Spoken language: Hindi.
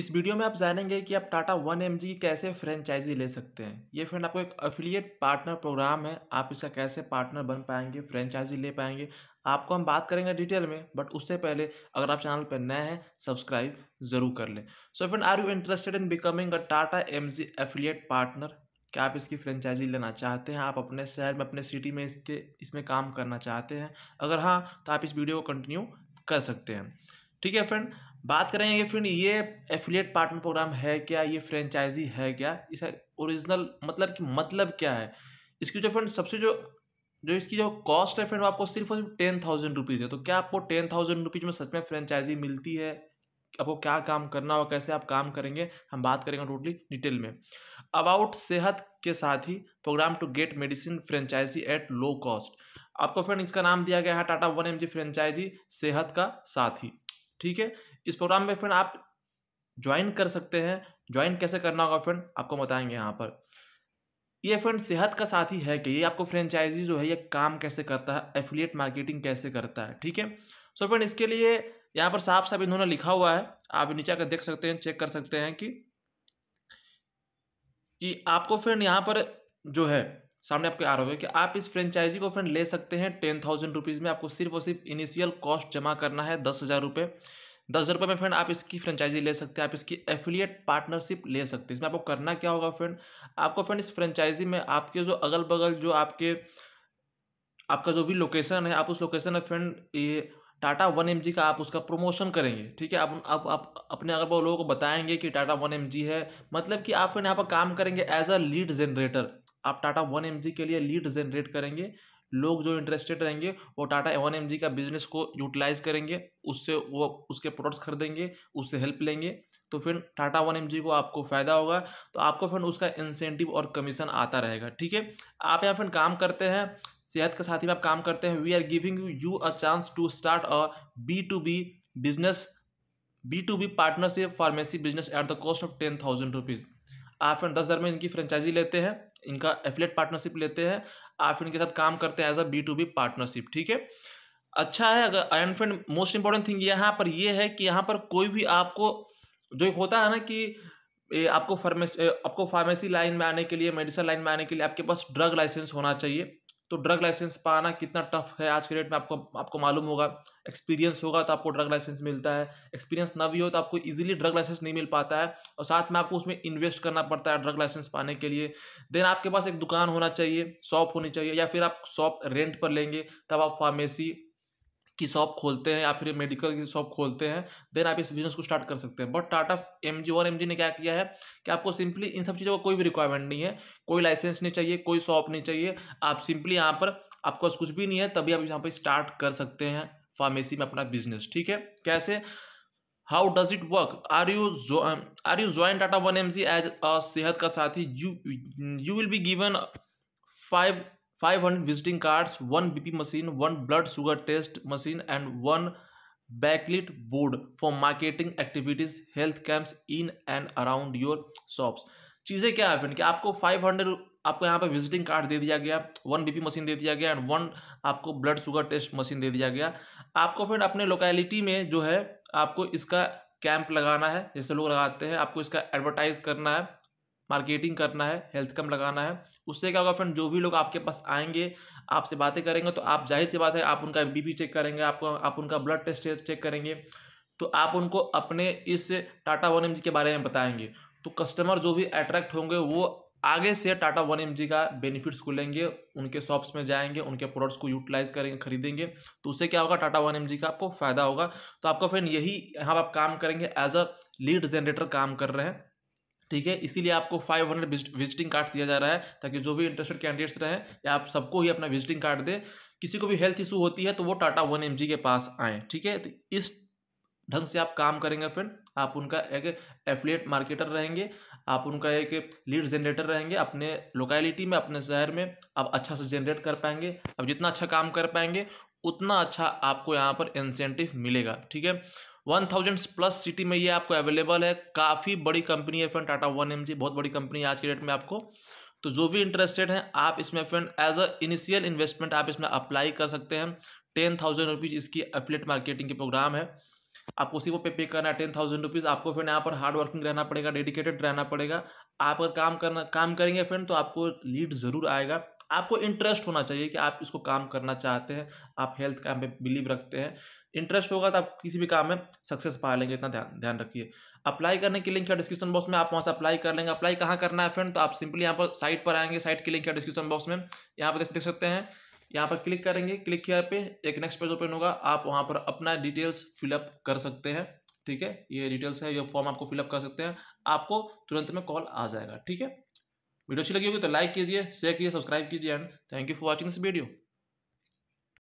इस वीडियो में आप जानेंगे कि आप टाटा वन एम की कैसे फ्रेंचाइजी ले सकते हैं ये फ्रेंड आपको एक अफिलिएट पार्टनर प्रोग्राम है आप इसका कैसे पार्टनर बन पाएंगे फ्रेंचाइजी ले पाएंगे आपको हम बात करेंगे डिटेल में बट उससे पहले अगर आप चैनल पर नए हैं सब्सक्राइब जरूर कर लें so friend are you interested in becoming a Tata M G affiliate partner क्या आप इसकी फ्रेंचाइजी लेना चाहते हैं आप अपने शहर में अपने सिटी में इसके इसमें काम करना चाहते हैं अगर हाँ तो आप इस वीडियो को कंटिन्यू कर सकते हैं ठीक है फ्रेंड बात करेंगे फ्रेंड ये एफिलिएट पार्टनर प्रोग्राम है क्या ये फ्रेंचाइजी है क्या इसका ओरिजिनल मतलब कि मतलब क्या है इसकी जो फ्रेंड सबसे जो जो इसकी जो कॉस्ट है फ्रेंड वो आपको सिर्फ और सिर्फ टेन थाउजेंड रुपीज़ है तो क्या आपको टेन थाउजेंड रुपीज़ में सच में फ्रेंचाइजी मिलती है आपको क्या काम करना होगा कैसे आप काम करेंगे हम बात करेंगे टोटली डिटेल में अबाउट सेहत के साथ ही program to get medicine franchisee at low cost आपको फ्रेंड इसका नाम दिया गया है Tata one M G franchisee सेहत का साथ ही ठीक है इस प्रोग्राम में फ्रेंड आप ज्वाइन कर सकते हैं ज्वाइन कैसे करना होगा फ्रेंड आपको बताएंगे यहाँ पर ये फ्रेंड सेहत का साथी है कि ये आपको फ्रेंचाइजी जो है ये काम कैसे करता है एफिलिएट मार्केटिंग कैसे करता है ठीक है सो फ्रेंड इसके लिए यहाँ पर साफ साफ इन्होंने लिखा हुआ है आप नीचे आकर देख सकते हैं चेक कर सकते हैं कि कि आपको फ्रेंड यहाँ पर जो है सामने आपके आ रहा है कि आप इस फ्रेंचाइजी को फ्रेंड ले सकते हैं टेन थाउजेंड रुपीज़ में आपको सिर्फ और सिर्फ इनिशियल कॉस्ट जमा करना है दस हज़ार रुपये दस हज़ार रुपये में फ्रेंड आप इसकी फ्रेंचाइजी ले सकते हैं आप इसकी एफिलिएट पार्टनरशिप ले सकते हैं इसमें आपको करना क्या होगा फ्रेंड आपको फ्रेंड इस फ्रेंचाइजी में आपके जो अगल बगल जो आपके आपका जो भी लोकेशन है आप उस लोकेशन में फ्रेंड ये टाटा वन एम का आप उसका प्रमोशन करेंगे ठीक है आप आप, आप अपने अगर लोगों को बताएंगे कि टाटा वन एम है मतलब कि आप फिर यहाँ पर काम करेंगे एज अ लीड जनरेटर आप टाटा वन एम के लिए लीड जनरेट करेंगे लोग जो इंटरेस्टेड रहेंगे वो टाटा एवन एम का बिजनेस को यूटिलाइज करेंगे उससे वो उसके प्रोडक्ट्स खरीदेंगे उससे हेल्प लेंगे तो फिर टाटा वन एम को आपको फ़ायदा होगा तो आपको फिर उसका इंसेंटिव और कमीशन आता रहेगा ठीक है आप यहाँ फिर काम करते हैं सेहत के साथ ही आप काम करते हैं we are giving you a chance to start a B to B business B to B partnership pharmacy business at the cost of ten thousand rupees आप फिर दस हज़ार में इनकी फ्रेंचाइजी लेते हैं इनका एफिलेट पार्टनरशिप लेते हैं आप इनके साथ काम करते हैं as a B to B partnership ठीक है अच्छा है अगर and friend most important thing यहाँ पर ये है कि यहाँ पर कोई भी आपको जो एक होता है ना कि ए, आपको फार्मेसी आपको फार्मेसी लाइन में आने के लिए मेडिसिन लाइन में आने के लिए आपके पास ड्रग लाइसेंस होना चाहिए तो ड्रग लाइसेंस पाना कितना टफ है आज के डेट में आपको आपको मालूम होगा एक्सपीरियंस होगा तो आपको ड्रग लाइसेंस मिलता है एक्सपीरियंस ना भी हो तो आपको इजीली ड्रग लाइसेंस नहीं मिल पाता है और साथ में आपको उसमें इन्वेस्ट करना पड़ता है ड्रग लाइसेंस पाने के लिए देन आपके पास एक दुकान होना चाहिए शॉप होनी चाहिए या फिर आप शॉप रेंट पर लेंगे तब आप फार्मेसी की शॉप खोलते हैं या फिर मेडिकल की शॉप खोलते हैं देन आप इस बिजनेस को स्टार्ट कर सकते हैं बट टाटा एम जी और एम जी ने क्या किया है कि आपको सिंपली इन सब चीज़ों का कोई भी रिक्वायरमेंट नहीं है कोई लाइसेंस नहीं चाहिए कोई शॉप नहीं चाहिए आप सिंपली यहाँ पर आपके पास कुछ भी नहीं है तभी आप यहाँ पर स्टार्ट कर सकते हैं फार्मेसी में अपना बिजनेस ठीक है कैसे how does it work are you are you join Tata one M G as a सेहत का साथी you you will be given five five hundred visiting cards one BP machine one blood sugar test machine and one backlit board for marketing activities health camps in and around your shops चीज़ें क्या है फिर कि आपको फाइव हंड्रेड आपको यहाँ पे विजिटिंग कार्ड दे दिया गया वन बीपी मशीन दे दिया गया एंड वन आपको ब्लड शुगर टेस्ट मशीन दे दिया गया आपको फिर अपने लोकेलिटी में जो है आपको इसका कैंप लगाना है जैसे लोग लगाते हैं आपको इसका एडवर्टाइज करना है मार्केटिंग करना है हेल्थ कैंप लगाना है उससे क्या होगा फ्रेंड जो भी लोग आपके पास आएंगे आपसे बातें करेंगे तो आप जाहिर सी बात है आप उनका बीपी चेक करेंगे आपको आप उनका ब्लड टेस्ट चेक करेंगे तो आप उनको अपने इस टाटा वन एम के बारे में बताएंगे तो कस्टमर जो भी अट्रैक्ट होंगे वो आगे से टाटा वन एम का बेनिफिट्स को लेंगे उनके शॉप्स में जाएंगे उनके प्रोडक्ट्स को यूटिलाइज करेंगे खरीदेंगे तो उससे क्या होगा टाटा वन एम का आपको फ़ायदा होगा तो आपका फ्रेंड यही यहाँ आप काम करेंगे एज अ लीड जनरेटर काम कर रहे हैं ठीक है इसीलिए आपको 500 हंड्रेड विजिटिंग कार्ड दिया जा रहा है ताकि जो भी इंटरेस्टेड कैंडिडेट्स रहें या आप सबको ही अपना विजिटिंग कार्ड दे किसी को भी हेल्थ इशू होती है तो वो टाटा वन एम के पास आए ठीक है तो इस ढंग से आप काम करेंगे फ्रेंड आप उनका एक एफिलेट मार्केटर रहेंगे आप उनका एक लीड जनरेटर रहेंगे अपने लोकेलिटी में अपने शहर में आप अच्छा से जनरेट कर पाएंगे अब जितना अच्छा काम कर पाएंगे उतना अच्छा आपको यहाँ पर इंसेंटिव मिलेगा ठीक है वन थाउजेंड प्लस सिटी में ये आपको अवेलेबल है काफ़ी बड़ी कंपनी है फ्रेंड टाटा वन एम बहुत बड़ी कंपनी है आज के डेट में आपको तो जो भी इंटरेस्टेड हैं आप इसमें friend as a initial investment आप इसमें अप्लाई कर सकते हैं टेन थाउजेंड रुपीज़ इसकी एफिलेट मार्केटिंग की प्रोग्राम है आपको उसी को पे पे करना है टेन थाउजेंड रुपीज़ आपको फ्रेंड यहाँ पर हार्ड वर्किंग रहना पड़ेगा डेडिकेटेड रहना पड़ेगा आप अगर काम करना काम करेंगे फ्रेंड तो आपको लीड ज़रूर आएगा आपको इंटरेस्ट होना चाहिए कि आप इसको काम करना चाहते हैं आप हेल्थ काम पे बिलीव रखते हैं इंटरेस्ट होगा तो आप किसी भी काम में सक्सेस पा लेंगे इतना ध्यान ध्यान रखिए अप्लाई करने की लिंक है डिस्क्रिप्शन बॉक्स में आप वहाँ से अप्लाई कर लेंगे अप्लाई कहाँ करना है फ्रेंड तो आप सिंपली यहाँ पर साइट पर आएंगे साइट की लिंक है डिस्क्रिप्शन बॉक्स में यहाँ पर देख सकते हैं यहाँ पर क्लिक करेंगे क्लिक किया पे एक नेक्स्ट पेज ओपन होगा आप वहाँ पर अपना डिटेल्स फिलअप कर सकते हैं ठीक है ये डिटेल्स है ये फॉर्म आपको फिलअप कर सकते हैं आपको तुरंत में कॉल आ जाएगा ठीक है वीडियो अच्छी लगी होगी तो लाइक कीजिए शेयर कीजिए सब्सक्राइब कीजिए and thank you for watching this video